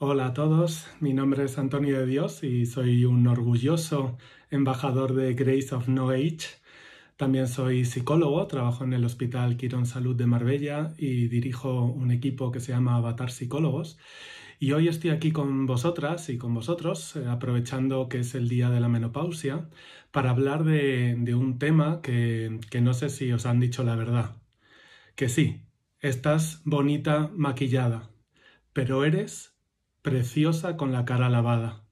Hola a todos, mi nombre es Antonio de Dios y soy un orgulloso embajador de Grace of No Age. También soy psicólogo, trabajo en el Hospital Quirón Salud de Marbella y dirijo un equipo que se llama Avatar Psicólogos. Y hoy estoy aquí con vosotras y con vosotros, eh, aprovechando que es el día de la menopausia, para hablar de, un tema que, que no sé si os han dicho la verdad. Que sí, estás bonita maquillada, pero eres preciosa con la cara lavada.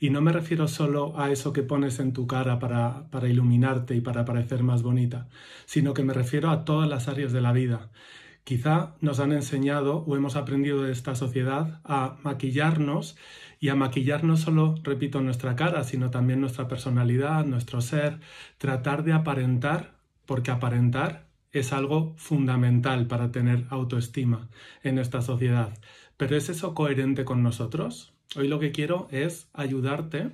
Y no me refiero solo a eso que pones en tu cara para, iluminarte y para parecer más bonita, sino que me refiero a todas las áreas de la vida. Quizá nos han enseñado o hemos aprendido de esta sociedad a maquillarnos y a maquillar no solo, repito, nuestra cara, sino también nuestra personalidad, nuestro ser, tratar de aparentar, porque aparentar es algo fundamental para tener autoestima en esta sociedad. ¿Pero es eso coherente con nosotros? Hoy lo que quiero es ayudarte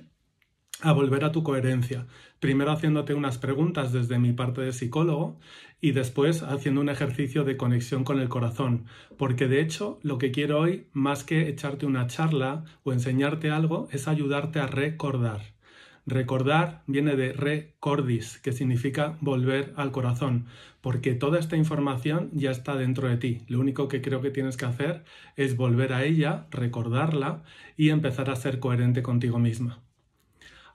a volver a tu coherencia, primero haciéndote unas preguntas desde mi parte de psicólogo y después haciendo un ejercicio de conexión con el corazón, porque de hecho lo que quiero hoy, más que echarte una charla o enseñarte algo, es ayudarte a recordar. Recordar viene de recordis, que significa volver al corazón, porque toda esta información ya está dentro de ti. Lo único que creo que tienes que hacer es volver a ella, recordarla y empezar a ser coherente contigo misma.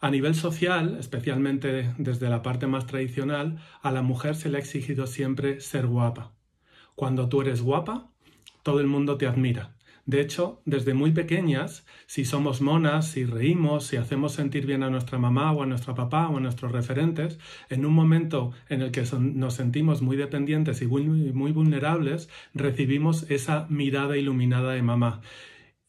A nivel social, especialmente desde la parte más tradicional, a la mujer se le ha exigido siempre ser guapa. Cuando tú eres guapa, todo el mundo te admira. De hecho, desde muy pequeñas, si somos monas, si reímos, si hacemos sentir bien a nuestra mamá o a nuestro papá o a nuestros referentes, en un momento en el que nos sentimos muy dependientes y muy vulnerables, recibimos esa mirada iluminada de mamá.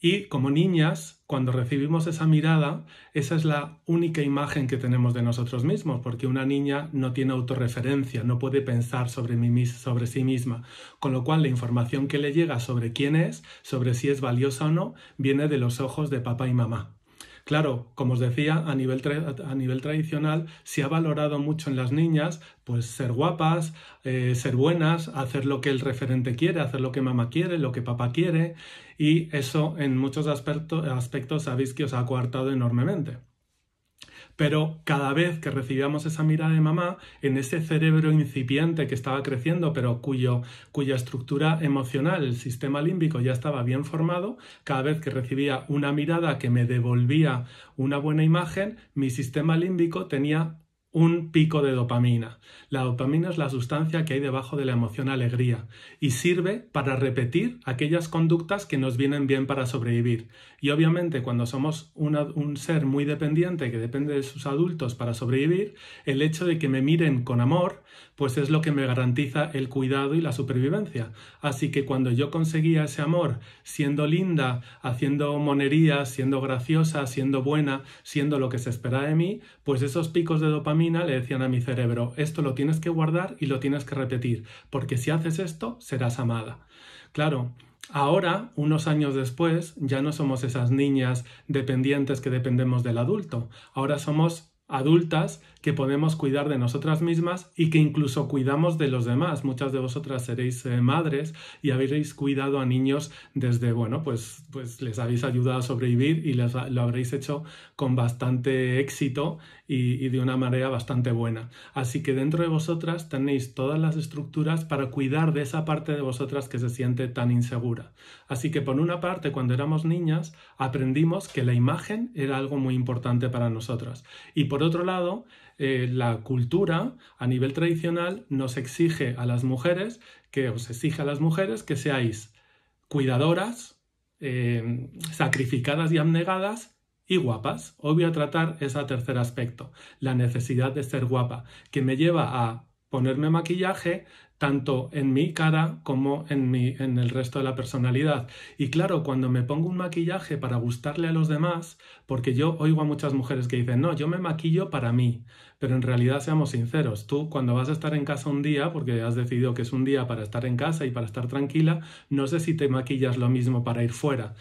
Y como niñas, cuando recibimos esa mirada, esa es la única imagen que tenemos de nosotros mismos, porque una niña no tiene autorreferencia, no puede pensar sobre, sobre sí misma, con lo cual la información que le llega sobre quién es, sobre si es valiosa o no, viene de los ojos de papá y mamá. Claro, como os decía, a nivel, tradicional se ha valorado mucho en las niñas pues ser guapas, eh, ser buenas, hacer lo que el referente quiere, hacer lo que mamá quiere, lo que papá quiere y eso en muchos aspectos, aspectos sabéis que os ha coartado enormemente. Pero cada vez que recibíamos esa mirada de mamá, en ese cerebro incipiente que estaba creciendo, pero cuya estructura emocional, el sistema límbico ya estaba bien formado, cada vez que recibía una mirada que me devolvía una buena imagen, mi sistema límbico tenía un pico de dopamina. La dopamina es la sustancia que hay debajo de la emoción alegría y sirve para repetir aquellas conductas que nos vienen bien para sobrevivir. Y obviamente cuando somos un ser muy dependiente que depende de sus adultos para sobrevivir, el hecho de que me miren con amor, pues es lo que me garantiza el cuidado y la supervivencia. Así que cuando yo conseguía ese amor, siendo linda, haciendo monerías, siendo graciosa, siendo buena, siendo lo que se espera de mí, pues esos picos de dopamina le decían a mi cerebro, esto lo tienes que guardar y lo tienes que repetir, porque si haces esto, serás amada. Claro, Ahora, unos años después, ya no somos esas niñas dependientes que dependemos del adulto. Ahora somos adultas que podemos cuidar de nosotras mismas y que incluso cuidamos de los demás. Muchas de vosotras seréis eh, madres y habréis cuidado a niños desde, bueno, pues, pues les habéis ayudado a sobrevivir y lo habréis hecho con bastante éxito y, de una manera bastante buena. Así que dentro de vosotras tenéis todas las estructuras para cuidar de esa parte de vosotras que se siente tan insegura. Así que por una parte, cuando éramos niñas, aprendimos que la imagen era algo muy importante para nosotras. Y por otro lado, eh, la cultura a nivel tradicional nos exige a las mujeres que os exige a las mujeres que seáis cuidadoras, eh, sacrificadas y abnegadas y guapas, hoy voy a tratar ese tercer aspecto, la necesidad de ser guapa, que me lleva a ponerme maquillaje tanto en mi cara como en, mi, en el resto de la personalidad. Y claro, cuando me pongo un maquillaje para gustarle a los demás, porque yo oigo a muchas mujeres que dicen, no, yo me maquillo para mí, pero en realidad seamos sinceros, tú cuando vas a estar en casa un día, porque has decidido que es un día para estar en casa y para estar tranquila, no sé si te maquillas lo mismo para ir fuera.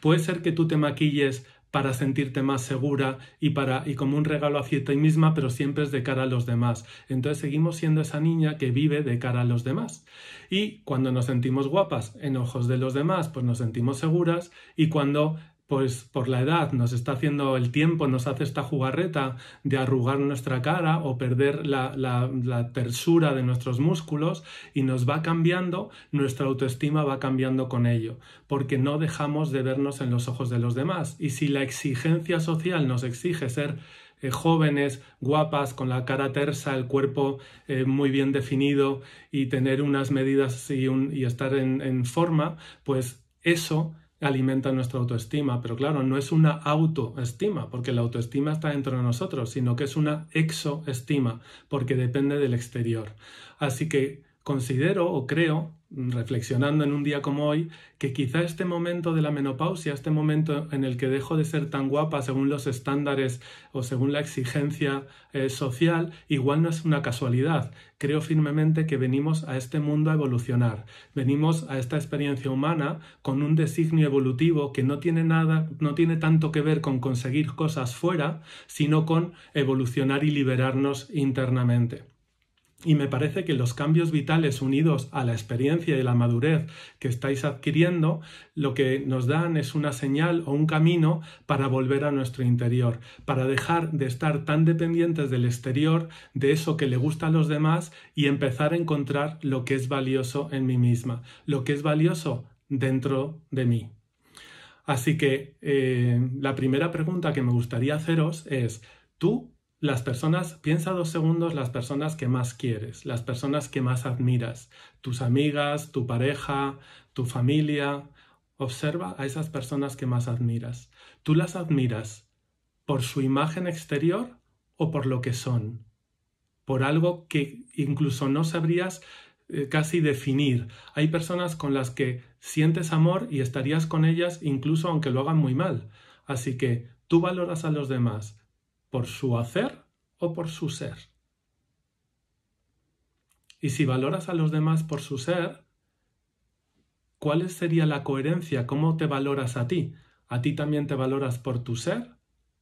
Puede ser que tú te maquilles para sentirte más segura y, para, y como un regalo hacia ti misma, pero siempre es de cara a los demás. Entonces seguimos siendo esa niña que vive de cara a los demás. Y cuando nos sentimos guapas en ojos de los demás, pues nos sentimos seguras y cuando pues por la edad nos está haciendo el tiempo, nos hace esta jugarreta de arrugar nuestra cara o perder la, tersura de nuestros músculos y nos va cambiando, nuestra autoestima va cambiando con ello, porque no dejamos de vernos en los ojos de los demás. Y si la exigencia social nos exige ser eh, jóvenes, guapas, con la cara tersa, el cuerpo eh, muy bien definido y tener unas medidas y, estar en forma, pues eso alimenta nuestra autoestima, pero claro, no es una autoestima, porque la autoestima está dentro de nosotros, sino que es una exoestima, porque depende del exterior. Así que Considero o creo, reflexionando en un día como hoy, que quizá este momento de la menopausia, este momento en el que dejo de ser tan guapa según los estándares o según la exigencia eh, social, igual no es una casualidad. Creo firmemente que venimos a este mundo a evolucionar, venimos a esta experiencia humana con un designio evolutivo que no tiene nada, no tiene tanto que ver con conseguir cosas fuera, sino con evolucionar y liberarnos internamente. Y me parece que los cambios vitales unidos a la experiencia y la madurez que estáis adquiriendo, lo que nos dan es una señal o un camino para volver a nuestro interior, para dejar de estar tan dependientes del exterior, de eso que le gusta a los demás y empezar a encontrar lo que es valioso en mí misma, lo que es valioso dentro de mí. Así que eh, la primera pregunta que me gustaría haceros es, ¿tú las personas, piensa dos segundos, las personas que más quieres, las personas que más admiras, tus amigas, tu pareja, tu familia. Observa a esas personas que más admiras. ¿Tú las admiras por su imagen exterior o por lo que son? Por algo que incluso no sabrías eh, casi definir. Hay personas con las que sientes amor y estarías con ellas incluso aunque lo hagan muy mal. Así que tú valoras a los demás por su hacer o por su ser. Y si valoras a los demás por su ser, ¿cuál sería la coherencia? ¿Cómo te valoras a ti? ¿A ti también te valoras por tu ser?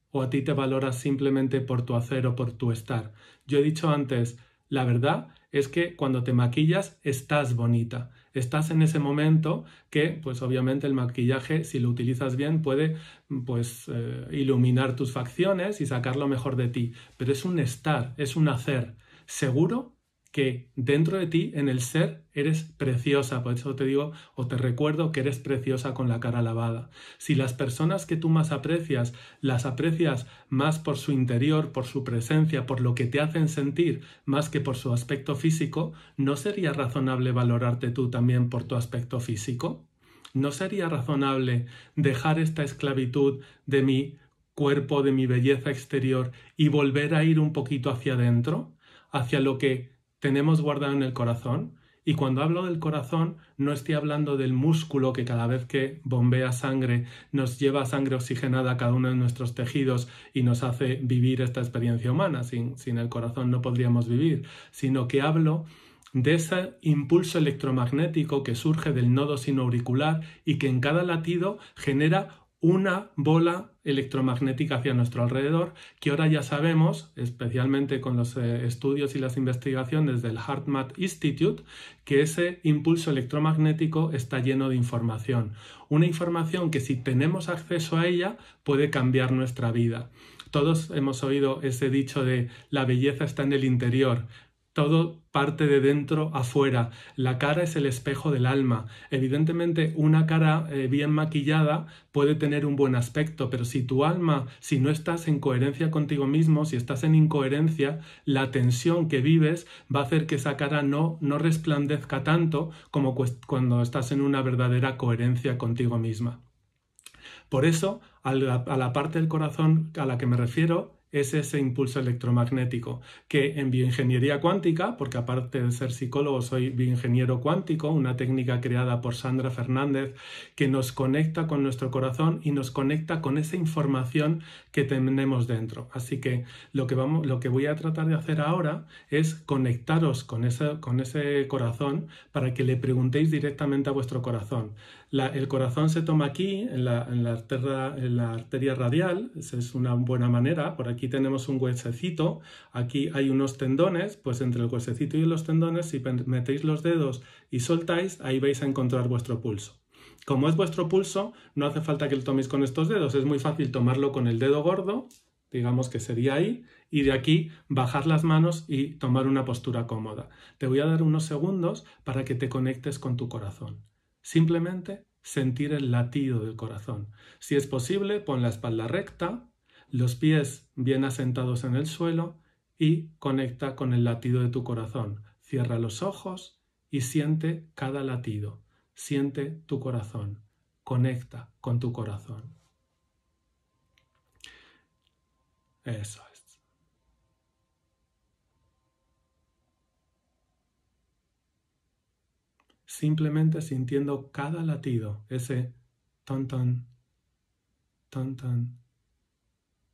¿O a ti te valoras simplemente por tu hacer o por tu estar? Yo he dicho antes, la verdad es que cuando te maquillas estás bonita, estás en ese momento que, pues obviamente el maquillaje, si lo utilizas bien, puede pues eh, iluminar tus facciones y sacar lo mejor de ti, pero es un estar, es un hacer seguro que dentro de ti, en el ser, eres preciosa. Por eso te digo o te recuerdo que eres preciosa con la cara lavada. Si las personas que tú más aprecias, las aprecias más por su interior, por su presencia, por lo que te hacen sentir, más que por su aspecto físico, ¿no sería razonable valorarte tú también por tu aspecto físico? ¿No sería razonable dejar esta esclavitud de mi cuerpo, de mi belleza exterior y volver a ir un poquito hacia adentro? hacia lo que tenemos guardado en el corazón. Y cuando hablo del corazón, no estoy hablando del músculo que cada vez que bombea sangre nos lleva sangre oxigenada a cada uno de nuestros tejidos y nos hace vivir esta experiencia humana. Sin, sin el corazón no podríamos vivir, sino que hablo de ese impulso electromagnético que surge del nodo auricular y que en cada latido genera una bola electromagnética hacia nuestro alrededor, que ahora ya sabemos, especialmente con los eh, estudios y las investigaciones del HeartMath Institute, que ese impulso electromagnético está lleno de información. Una información que si tenemos acceso a ella puede cambiar nuestra vida. Todos hemos oído ese dicho de la belleza está en el interior todo parte de dentro afuera. La cara es el espejo del alma. Evidentemente, una cara eh, bien maquillada puede tener un buen aspecto, pero si tu alma, si no estás en coherencia contigo mismo, si estás en incoherencia, la tensión que vives va a hacer que esa cara no, no resplandezca tanto como cuando estás en una verdadera coherencia contigo misma. Por eso, a la parte del corazón a la que me refiero, es ese impulso electromagnético, que en bioingeniería cuántica, porque aparte de ser psicólogo soy bioingeniero cuántico, una técnica creada por Sandra Fernández que nos conecta con nuestro corazón y nos conecta con esa información que tenemos dentro. Así que lo que, vamos, lo que voy a tratar de hacer ahora es conectaros con ese corazón para que le preguntéis directamente a vuestro corazón el corazón se toma aquí, en la, arteria, la arteria radial, esa es una buena manera. Por aquí tenemos un huesecito, aquí hay unos tendones, pues entre el huesecito y los tendones, si metéis los dedos y soltáis, ahí vais a encontrar vuestro pulso. Como es vuestro pulso, no hace falta que lo toméis con estos dedos, es muy fácil tomarlo con el dedo gordo, digamos que sería ahí, y de aquí bajar las manos y tomar una postura cómoda. Te voy a dar unos segundos para que te conectes con tu corazón. Simplemente sentir el latido del corazón. Si es posible, pon la espalda recta, los pies bien asentados en el suelo y conecta con el latido de tu corazón. Cierra los ojos y siente cada latido. Siente tu corazón. Conecta con tu corazón. Eso simplemente sintiendo cada latido, ese tan tan, tan tan,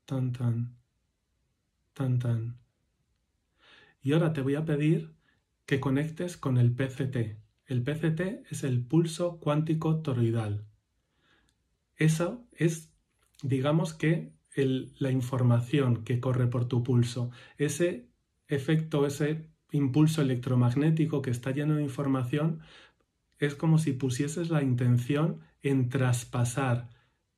tan tan, Y ahora te voy a pedir que conectes con el PCT. El PCT es el pulso cuántico toroidal. Eso es, digamos que, la información que corre por tu pulso. Ese efecto, ese impulso electromagnético que está lleno de información es como si pusieses la intención en traspasar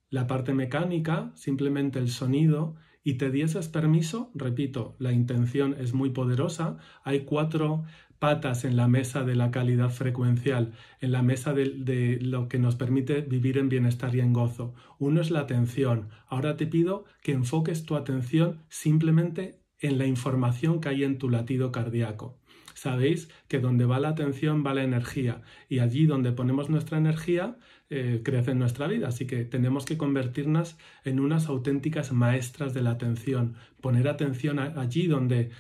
la parte mecánica, simplemente el sonido, y te dieses permiso, repito, la intención es muy poderosa, hay cuatro patas en la mesa de la calidad frecuencial, en la mesa de, de, lo que nos permite vivir en bienestar y en gozo. Uno es la atención. Ahora te pido que enfoques tu atención simplemente en la información que hay en tu latido cardíaco. Sabéis que donde va la atención va la energía y allí donde ponemos nuestra energía eh, crece en nuestra vida. Así que tenemos que convertirnos en unas auténticas maestras de la atención, poner atención allí donde,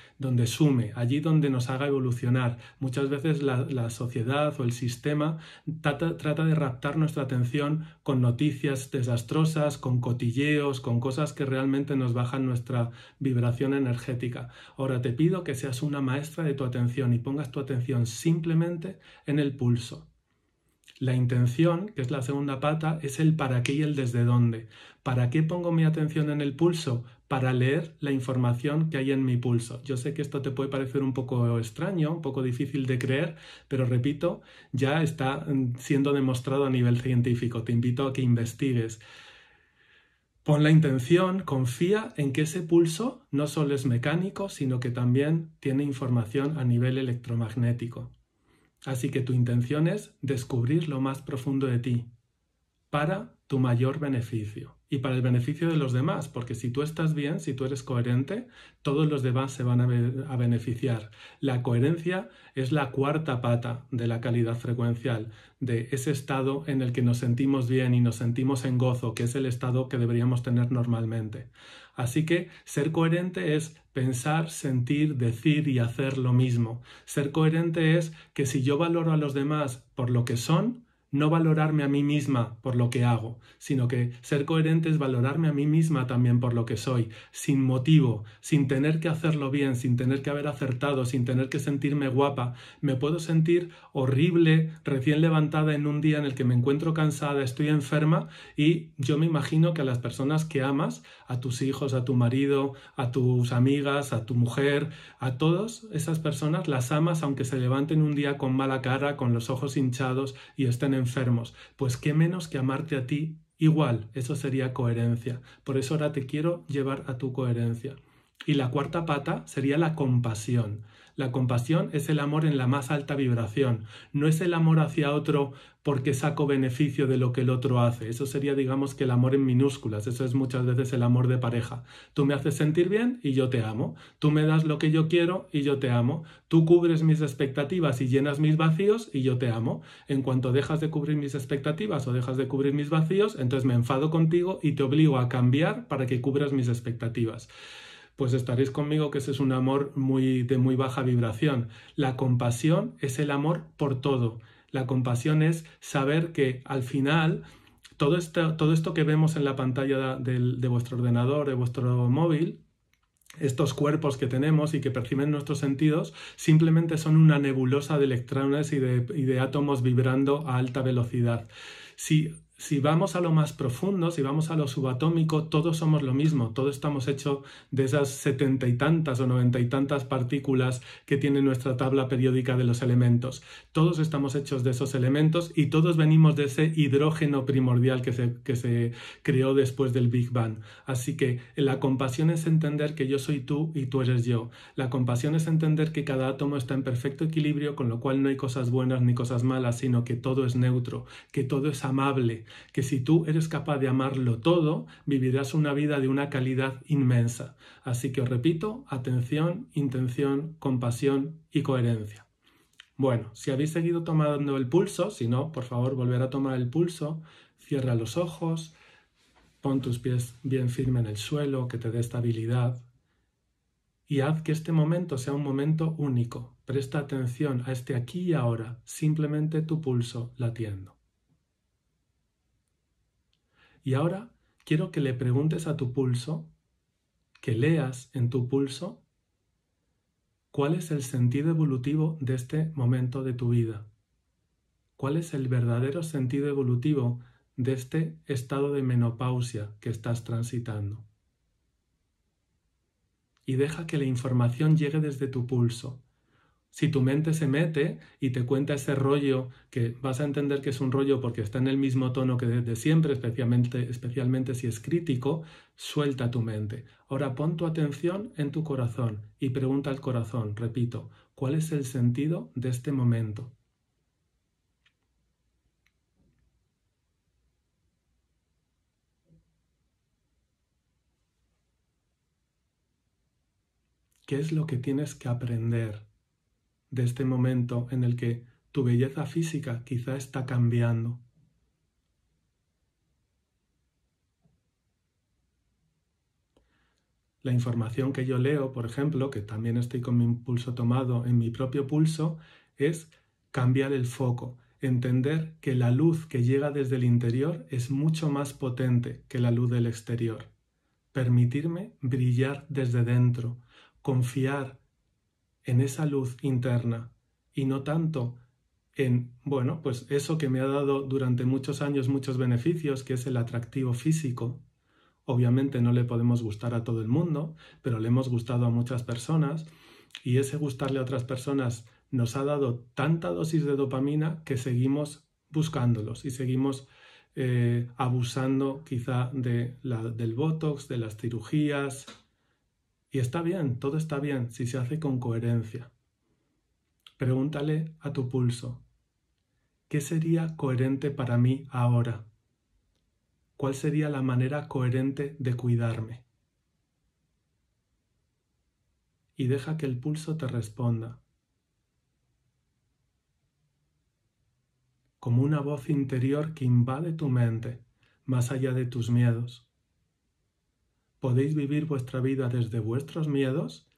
sume, allí donde nos haga evolucionar. Muchas veces la, sociedad o el sistema trata, de raptar nuestra atención con noticias desastrosas, con cotilleos, con cosas que realmente nos bajan nuestra vibración energética. Ahora te pido que seas una maestra de tu atención y pongas tu atención simplemente en el pulso la intención, que es la segunda pata, es el para qué y el desde dónde. ¿Para qué pongo mi atención en el pulso? Para leer la información que hay en mi pulso. Yo sé que esto te puede parecer un poco extraño, un poco difícil de creer, pero repito, ya está mm, siendo demostrado a nivel científico. Te invito a que investigues. Pon la intención, confía en que ese pulso no solo es mecánico, sino que también tiene información a nivel electromagnético. Así que tu intención es descubrir lo más profundo de ti para tu mayor beneficio y para el beneficio de los demás, porque si tú estás bien, si tú eres coherente, todos los demás se van a, beneficiar. La coherencia es la cuarta pata de la calidad frecuencial, de ese estado en el que nos sentimos bien y nos sentimos en gozo, que es el estado que deberíamos tener normalmente. Así que ser coherente es pensar, sentir, decir y hacer lo mismo. Ser coherente es que si yo valoro a los demás por lo que son, no valorarme a mí misma por lo que hago, sino que ser coherente es valorarme a mí misma también por lo que soy, sin motivo, sin tener que hacerlo bien, sin tener que haber acertado, sin tener que sentirme guapa. Me puedo sentir horrible, recién levantada en un día en el que me encuentro cansada, estoy enferma y yo me imagino que a las personas que amas, a tus hijos, a tu marido, a tus amigas, a tu mujer, a todas esas personas las amas aunque se levanten un día con mala cara, con los ojos hinchados y estén enfermas enfermos. Pues qué menos que amarte a ti igual, eso sería coherencia. Por eso ahora te quiero llevar a tu coherencia. Y la cuarta pata sería la compasión. La compasión es el amor en la más alta vibración, no es el amor hacia otro porque saco beneficio de lo que el otro hace. Eso sería, digamos, que el amor en minúsculas, eso es muchas veces el amor de pareja. Tú me haces sentir bien y yo te amo, tú me das lo que yo quiero y yo te amo, tú cubres mis expectativas y llenas mis vacíos y yo te amo. En cuanto dejas de cubrir mis expectativas o dejas de cubrir mis vacíos, entonces me enfado contigo y te obligo a cambiar para que cubras mis expectativas pues estaréis conmigo que ese es un amor muy, de muy baja vibración. La compasión es el amor por todo. La compasión es saber que al final todo esto, todo esto que vemos en la pantalla de, vuestro ordenador, de vuestro móvil, estos cuerpos que tenemos y que perciben nuestros sentidos simplemente son una nebulosa de electrones y de, y de átomos vibrando a alta velocidad. Si si vamos a lo más profundo, si vamos a lo subatómico, todos somos lo mismo, todos estamos hechos de esas setenta y tantas o noventa y tantas partículas que tiene nuestra tabla periódica de los elementos. Todos estamos hechos de esos elementos y todos venimos de ese hidrógeno primordial que se, que se creó después del Big Bang. Así que la compasión es entender que yo soy tú y tú eres yo. La compasión es entender que cada átomo está en perfecto equilibrio, con lo cual no hay cosas buenas ni cosas malas, sino que todo es neutro, que todo es amable que si tú eres capaz de amarlo todo, vivirás una vida de una calidad inmensa. Así que os repito, atención, intención, compasión y coherencia. Bueno, si habéis seguido tomando el pulso, si no, por favor, volver a tomar el pulso, cierra los ojos, pon tus pies bien firmes en el suelo, que te dé estabilidad, y haz que este momento sea un momento único. Presta atención a este aquí y ahora, simplemente tu pulso latiendo. Y ahora quiero que le preguntes a tu pulso, que leas en tu pulso cuál es el sentido evolutivo de este momento de tu vida, cuál es el verdadero sentido evolutivo de este estado de menopausia que estás transitando. Y deja que la información llegue desde tu pulso, si tu mente se mete y te cuenta ese rollo que vas a entender que es un rollo porque está en el mismo tono que desde siempre, especialmente, especialmente si es crítico, suelta tu mente. Ahora pon tu atención en tu corazón y pregunta al corazón, repito, ¿cuál es el sentido de este momento? ¿Qué es lo que tienes que aprender? de este momento en el que tu belleza física quizá está cambiando. La información que yo leo, por ejemplo, que también estoy con mi impulso tomado en mi propio pulso, es cambiar el foco, entender que la luz que llega desde el interior es mucho más potente que la luz del exterior. Permitirme brillar desde dentro, confiar en esa luz interna y no tanto en, bueno, pues eso que me ha dado durante muchos años muchos beneficios, que es el atractivo físico. Obviamente no le podemos gustar a todo el mundo, pero le hemos gustado a muchas personas y ese gustarle a otras personas nos ha dado tanta dosis de dopamina que seguimos buscándolos y seguimos eh, abusando quizá de la, del botox, de las cirugías, y está bien, todo está bien si se hace con coherencia. Pregúntale a tu pulso, ¿qué sería coherente para mí ahora? ¿Cuál sería la manera coherente de cuidarme? Y deja que el pulso te responda. Como una voz interior que invade tu mente, más allá de tus miedos ¿Podéis vivir vuestra vida desde vuestros miedos?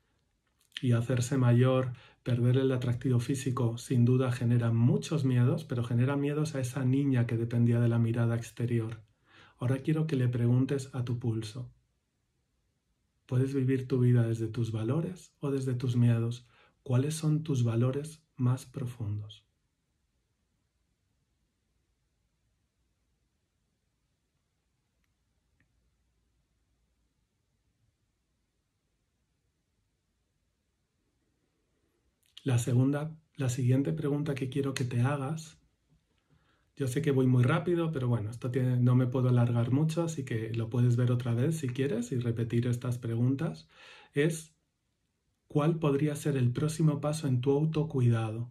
Y hacerse mayor, perder el atractivo físico, sin duda genera muchos miedos, pero genera miedos a esa niña que dependía de la mirada exterior. Ahora quiero que le preguntes a tu pulso. ¿Puedes vivir tu vida desde tus valores o desde tus miedos? ¿Cuáles son tus valores más profundos? La segunda, la siguiente pregunta que quiero que te hagas, yo sé que voy muy rápido, pero bueno, esto no me puedo alargar mucho, así que lo puedes ver otra vez si quieres y repetir estas preguntas, es ¿cuál podría ser el próximo paso en tu autocuidado?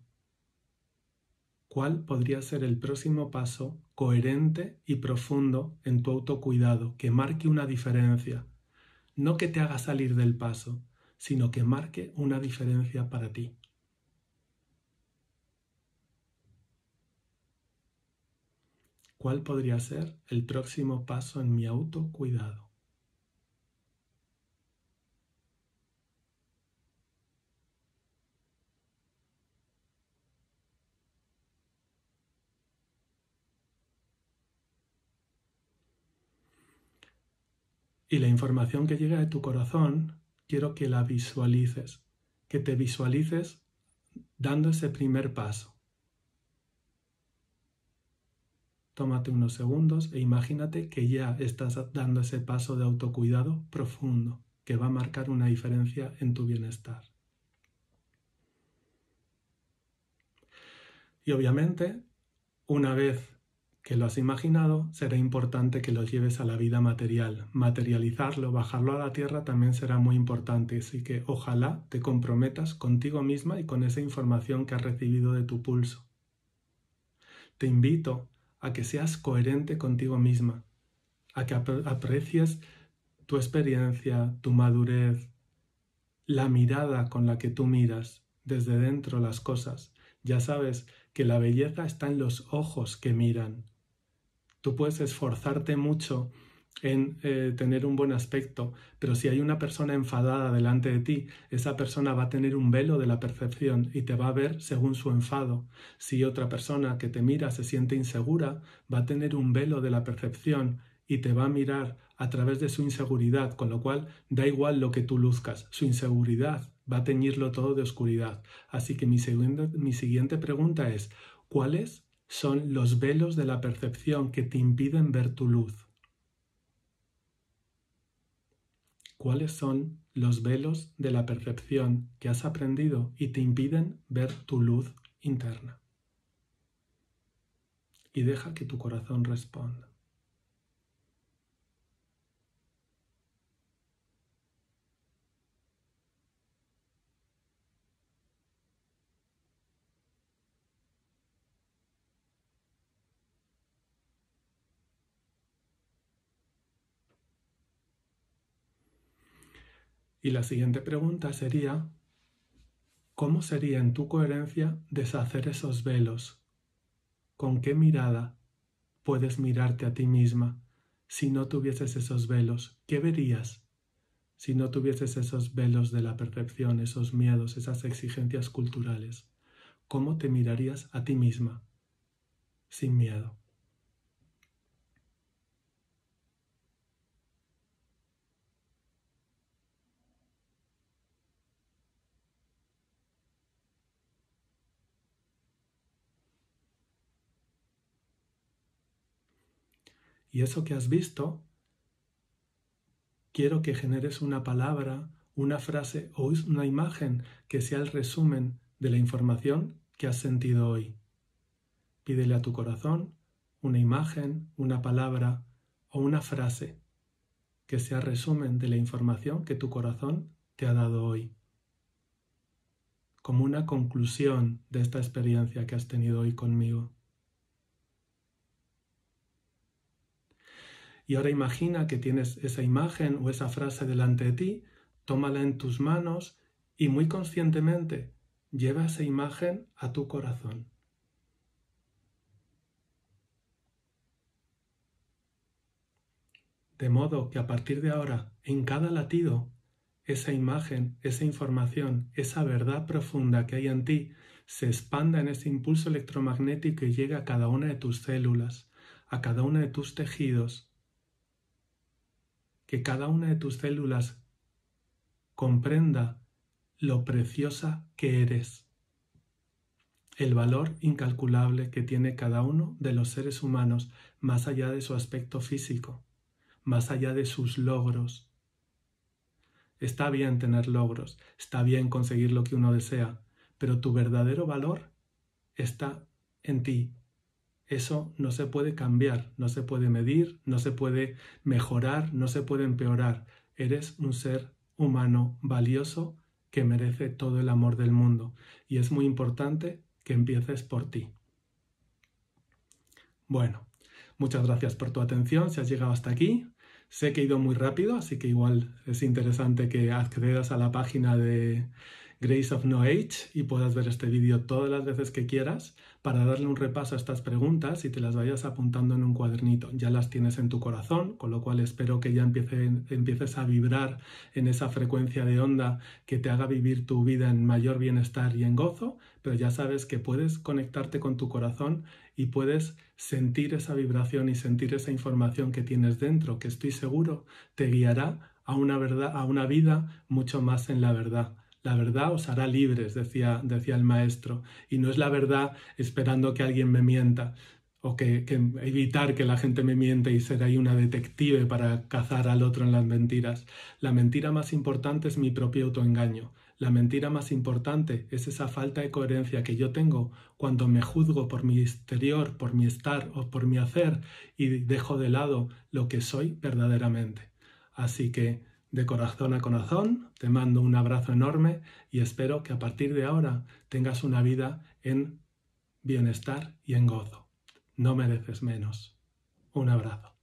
¿Cuál podría ser el próximo paso coherente y profundo en tu autocuidado que marque una diferencia? No que te haga salir del paso, sino que marque una diferencia para ti. ¿Cuál podría ser el próximo paso en mi autocuidado? Y la información que llega de tu corazón, quiero que la visualices, que te visualices dando ese primer paso Tómate unos segundos e imagínate que ya estás dando ese paso de autocuidado profundo que va a marcar una diferencia en tu bienestar. Y obviamente, una vez que lo has imaginado, será importante que lo lleves a la vida material. Materializarlo, bajarlo a la tierra también será muy importante, así que ojalá te comprometas contigo misma y con esa información que has recibido de tu pulso. Te invito a que seas coherente contigo misma, a que aprecies tu experiencia, tu madurez, la mirada con la que tú miras desde dentro las cosas. Ya sabes que la belleza está en los ojos que miran. Tú puedes esforzarte mucho en eh, tener un buen aspecto, pero si hay una persona enfadada delante de ti, esa persona va a tener un velo de la percepción y te va a ver según su enfado. Si otra persona que te mira se siente insegura, va a tener un velo de la percepción y te va a mirar a través de su inseguridad, con lo cual da igual lo que tú luzcas, su inseguridad va a teñirlo todo de oscuridad. Así que mi siguiente pregunta es, ¿cuáles son los velos de la percepción que te impiden ver tu luz? cuáles son los velos de la percepción que has aprendido y te impiden ver tu luz interna. Y deja que tu corazón responda. Y la siguiente pregunta sería, ¿cómo sería en tu coherencia deshacer esos velos? ¿Con qué mirada puedes mirarte a ti misma si no tuvieses esos velos? ¿Qué verías si no tuvieses esos velos de la percepción, esos miedos, esas exigencias culturales? ¿Cómo te mirarías a ti misma sin miedo? Y eso que has visto, quiero que generes una palabra, una frase o una imagen que sea el resumen de la información que has sentido hoy. Pídele a tu corazón una imagen, una palabra o una frase que sea resumen de la información que tu corazón te ha dado hoy, como una conclusión de esta experiencia que has tenido hoy conmigo. Y ahora imagina que tienes esa imagen o esa frase delante de ti, tómala en tus manos y muy conscientemente lleva esa imagen a tu corazón. De modo que a partir de ahora, en cada latido, esa imagen, esa información, esa verdad profunda que hay en ti, se expanda en ese impulso electromagnético y llega a cada una de tus células, a cada uno de tus tejidos, que cada una de tus células comprenda lo preciosa que eres, el valor incalculable que tiene cada uno de los seres humanos más allá de su aspecto físico, más allá de sus logros. Está bien tener logros, está bien conseguir lo que uno desea, pero tu verdadero valor está en ti, eso no se puede cambiar, no se puede medir, no se puede mejorar, no se puede empeorar. Eres un ser humano valioso que merece todo el amor del mundo y es muy importante que empieces por ti. Bueno, muchas gracias por tu atención si has llegado hasta aquí. Sé que he ido muy rápido, así que igual es interesante que accedas a la página de Grace of No Age y puedas ver este vídeo todas las veces que quieras para darle un repaso a estas preguntas y te las vayas apuntando en un cuadernito. Ya las tienes en tu corazón, con lo cual espero que ya empieces a vibrar en esa frecuencia de onda que te haga vivir tu vida en mayor bienestar y en gozo, pero ya sabes que puedes conectarte con tu corazón y puedes sentir esa vibración y sentir esa información que tienes dentro, que estoy seguro te guiará a una, verdad, a una vida mucho más en la verdad. La verdad os hará libres, decía, el maestro. Y no es la verdad esperando que alguien me mienta o que, evitar que la gente me miente y ser ahí una detective para cazar al otro en las mentiras. La mentira más importante es mi propio autoengaño. La mentira más importante es esa falta de coherencia que yo tengo cuando me juzgo por mi exterior, por mi estar o por mi hacer y dejo de lado lo que soy verdaderamente. Así que de corazón a corazón, te mando un abrazo enorme y espero que a partir de ahora tengas una vida en bienestar y en gozo. No mereces menos. Un abrazo.